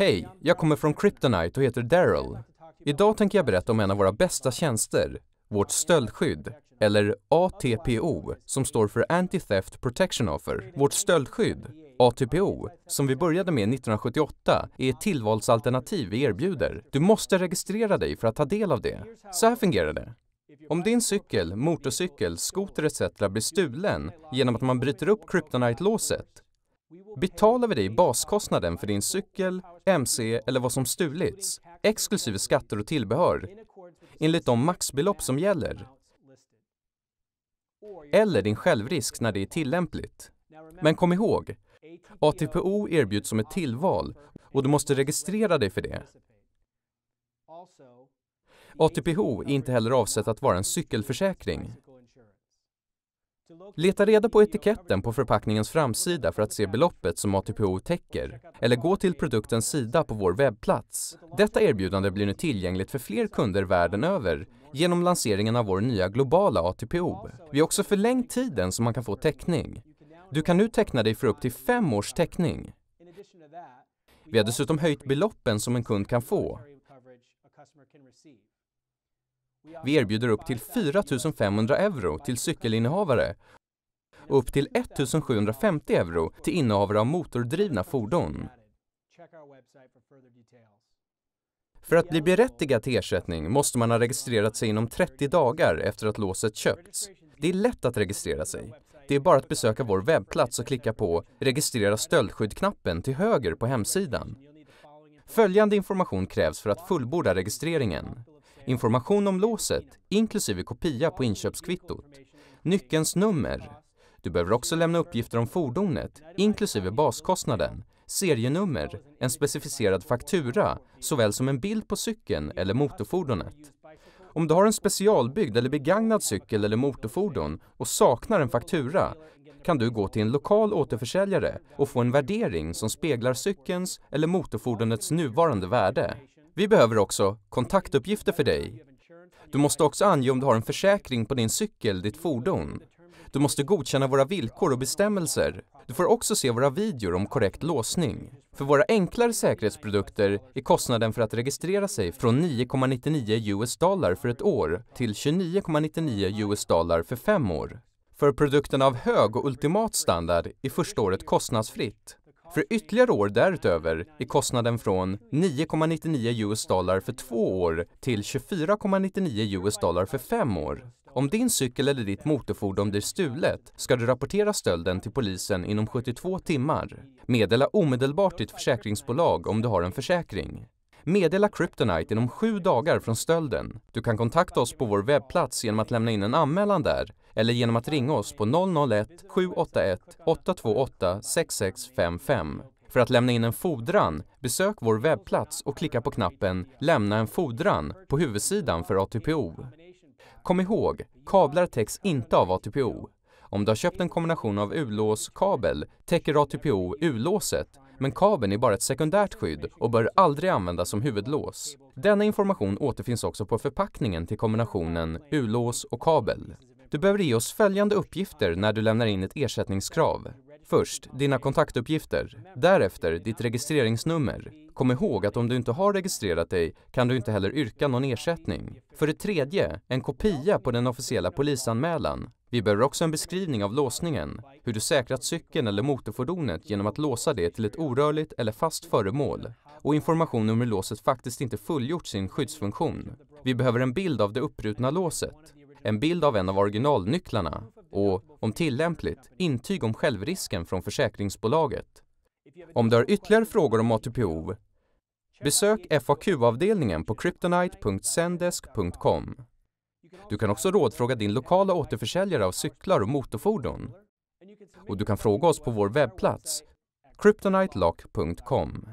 Hej, jag kommer från Kryptonite och heter Daryl. Idag tänker jag berätta om en av våra bästa tjänster, vårt stöldskydd, eller ATPO, som står för Anti-Theft Protection Offer. Vårt stöldskydd, ATPO, som vi började med 1978, är ett tillvalsalternativ vi erbjuder. Du måste registrera dig för att ta del av det. Så här fungerar det. Om din cykel, motorcykel, skoter etc. blir stulen genom att man bryter upp kryptonite-låset Betalar vi dig baskostnaden för din cykel, mc eller vad som stulits, exklusive skatter och tillbehör, enligt de maxbelopp som gäller, eller din självrisk när det är tillämpligt. Men kom ihåg, ATPO erbjuds som ett tillval och du måste registrera dig för det. ATPO är inte heller avsett att vara en cykelförsäkring. Leta reda på etiketten på förpackningens framsida för att se beloppet som ATPO täcker, eller gå till produktens sida på vår webbplats. Detta erbjudande blir nu tillgängligt för fler kunder världen över genom lanseringen av vår nya globala ATPO. Vi har också förlängt tiden som man kan få täckning. Du kan nu teckna dig för upp till fem års täckning. Vi har dessutom höjt beloppen som en kund kan få. Vi erbjuder upp till 4 500 euro till cykelinnehavare och upp till 1 750 euro till innehavare av motordrivna fordon. För att bli berättigad till ersättning måste man ha registrerat sig inom 30 dagar efter att låset köpts. Det är lätt att registrera sig. Det är bara att besöka vår webbplats och klicka på “Registrera stöldskydd”-knappen till höger på hemsidan. Följande information krävs för att fullborda registreringen information om låset, inklusive kopia på inköpskvittot, nyckelns nummer. Du behöver också lämna uppgifter om fordonet, inklusive baskostnaden, serienummer, en specificerad faktura, såväl som en bild på cykeln eller motorfordonet. Om du har en specialbyggd eller begagnad cykel eller motorfordon och saknar en faktura kan du gå till en lokal återförsäljare och få en värdering som speglar cykelns eller motorfordonets nuvarande värde. Vi behöver också kontaktuppgifter för dig. Du måste också ange om du har en försäkring på din cykel, ditt fordon. Du måste godkänna våra villkor och bestämmelser. Du får också se våra videor om korrekt låsning. För våra enklare säkerhetsprodukter är kostnaden för att registrera sig från 9,99 US dollar för ett år till 29,99 US dollar för fem år. För produkterna av hög och ultimat standard är första året kostnadsfritt. För ytterligare år därutöver är kostnaden från 9,99 US dollar för två år till 24,99 US dollar för fem år. Om din cykel eller ditt motorfordon blir stulet ska du rapportera stölden till polisen inom 72 timmar. Meddela omedelbart ditt försäkringsbolag om du har en försäkring. Meddela Kryptonite inom sju dagar från stölden. Du kan kontakta oss på vår webbplats genom att lämna in en anmälan där eller genom att ringa oss på 001-781 828 6655. För att lämna in en fordran, besök vår webbplats och klicka på knappen Lämna en fordran på huvudsidan för ATPO. Kom ihåg, kablar täcks inte av ATPO. Om du har köpt en kombination av U-lås kabel täcker ATPO U-låset men kabeln är bara ett sekundärt skydd och bör aldrig användas som huvudlås. Denna information återfinns också på förpackningen till kombinationen U-lås och kabel. Du behöver ge oss följande uppgifter när du lämnar in ett ersättningskrav. Först dina kontaktuppgifter, därefter ditt registreringsnummer. Kom ihåg att om du inte har registrerat dig kan du inte heller yrka någon ersättning. För det tredje, en kopia på den officiella polisanmälan. Vi behöver också en beskrivning av låsningen, hur du säkrat cykeln eller motorfordonet genom att låsa det till ett orörligt eller fast föremål och information om hur låset faktiskt inte fullgjort sin skyddsfunktion. Vi behöver en bild av det upprutna låset, en bild av en av originalnycklarna och, om tillämpligt, intyg om självrisken från försäkringsbolaget. Om du har ytterligare frågor om ATPO, besök FAQ-avdelningen på kryptonite.sendesk.com. Du kan också rådfråga din lokala återförsäljare av cyklar och motorfordon. Och du kan fråga oss på vår webbplats kryptonitelock.com.